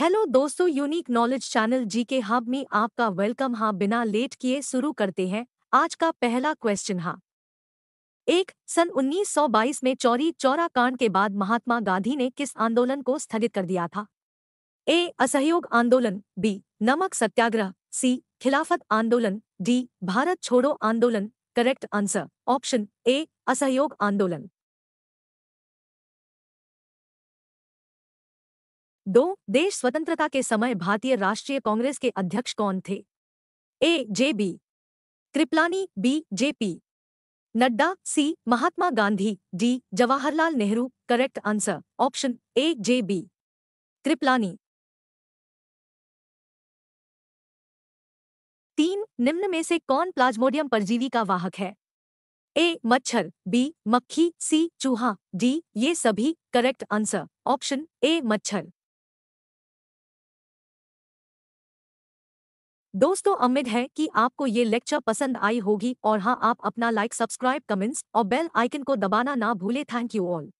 hello दोस्तों unique knowledge channel जी के hub में आपका वेलकम हाँ बिना लेट किए शुरू करते हैं आज का पहला क्वेश्चन हाँ एक सन 1922 में चौरी चौरा कांड के बाद महात्मा गांधी ने किस आंदोलन को स्थगित कर दिया था ए असहयोग आंदोलन बी नमक सत्याग्रह सी खिलाफत आंदोलन डी भारत छोड़ो आंदोलन करेक्ट आंसर ऑप्शन ए असहयोग आंदोलन दो देश स्वतंत्रता के समय भारतीय राष्ट्रीय कांग्रेस के अध्यक्ष कौन थे A J B Kripalani B J P Nadda C Mahatma Gandhi D Jawaharlal Nehru correct answer option A J B Kripalani तीन निम्न में से कौन प्लाज्मोडियम परजीवी का वाहक है ए मच्छर बी मक्खी सी चूहा डी ये सभी करेक्ट आंसर ऑप्शन ए मच्छर दोस्तों उम्मीद है कि आपको ये लेक्चर पसंद आई होगी और हाँ आप अपना लाइक सब्सक्राइब कमेंट्स और बेल आइकन को दबाना ना भूले थैंक यू ऑल